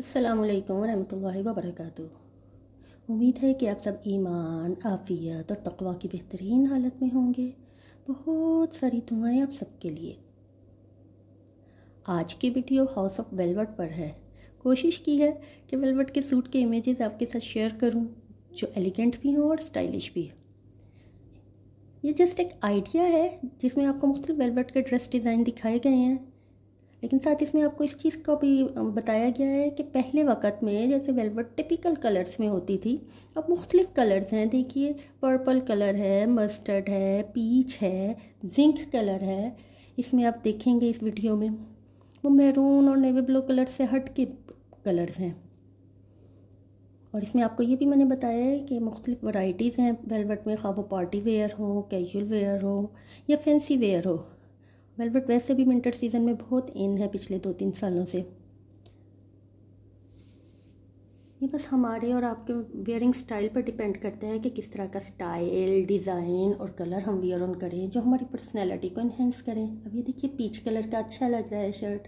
अल्लाम वरहमल वबरक उम्मीद है कि आप सब ईमान आफियत और तकवा की बेहतरीन हालत में होंगे बहुत सारी दुआएं आप सबके लिए आज की वीडियो हाउस ऑफ वेलवेट पर है कोशिश की है कि वेलवेट के सूट के इमेजेस आपके साथ शेयर करूं जो एलिगेंट भी हों और स्टाइलिश भी ये जस्ट एक आइडिया है जिसमें आपको मुख्तलिफ वेलवेट के ड्रेस डिज़ाइन दिखाए गए हैं लेकिन साथ इसमें आपको इस चीज़ का भी बताया गया है कि पहले वक्त में जैसे वेलवेट टिपिकल कलर्स में होती थी अब मुख्तलिफ कलर्स हैं देखिए पर्पल कलर है मस्टर्ड है पीच है जिंक कलर है इसमें आप देखेंगे इस वीडियो में वो मैरून और नेवी ब्लू कलर से हट के कलर्स हैं और इसमें आपको ये भी मैंने बताया है कि मुख्तलिफ वाइटीज़ हैं वेलवेट में खा वो पार्टी वेयर हो कैजुअल वेयर हो या फैंसी वेयर हो वेलवेट वैसे भी विंटर सीज़न में बहुत इन है पिछले दो तीन सालों से ये बस हमारे और आपके वेयरिंग स्टाइल पर डिपेंड करता है कि किस तरह का स्टाइल डिज़ाइन और कलर हम वियर ऑन करें जो हमारी पर्सनैलिटी को इन्हेंस करें अब ये देखिए पीच कलर का अच्छा लग रहा है शर्ट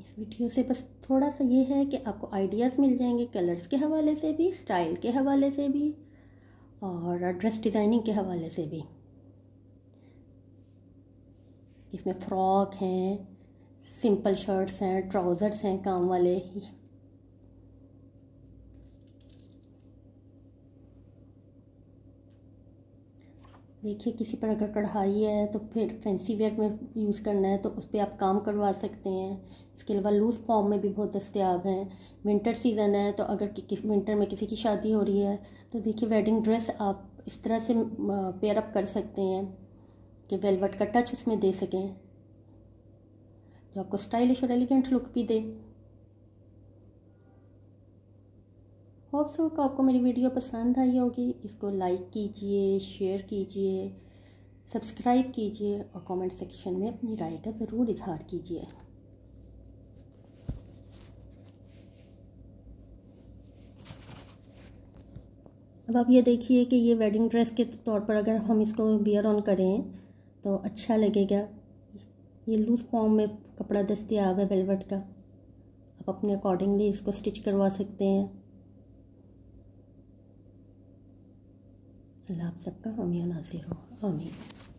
इस वीडियो से बस थोड़ा सा ये है कि आपको आइडियाज़ मिल जाएंगे कलर्स के हवाले से भी स्टाइल के हवाले से भी और ड्रेस डिज़ाइनिंग के हवाले से भी इसमें फ्रॉक हैं सिंपल शर्ट्स हैं ट्राउज़र्स हैं काम वाले ही देखिए किसी पर अगर कढ़ाई है तो फिर फैंसी वेयर में यूज़ करना है तो उस पर आप काम करवा सकते हैं इसके अलावा लूज़ फॉर्म में भी बहुत दस्तियाब हैं विंटर सीज़न है तो अगर कि, किस विंटर में किसी की शादी हो रही है तो देखिए वेडिंग ड्रेस आप इस तरह से पेयर अप कर सकते हैं कि वेलवेट का टच उसमें दे सकें जो आपको स्टाइलिश और एलिगेंट लुक भी दे होप सो कि आपको मेरी वीडियो पसंद आई होगी इसको लाइक कीजिए शेयर कीजिए सब्सक्राइब कीजिए और कमेंट सेक्शन में अपनी राय का ज़रूर इजहार कीजिए अब आप ये देखिए कि ये वेडिंग ड्रेस के तौर पर अगर हम इसको वियर ऑन करें तो अच्छा लगेगा ये लूज़ फॉर्म में कपड़ा दस्तियाब है वेलवेट का आप अपने अकॉर्डिंगली इसको स्टिच करवा सकते हैं अल्लाह आप सबका आमिया नासिर हो आमीन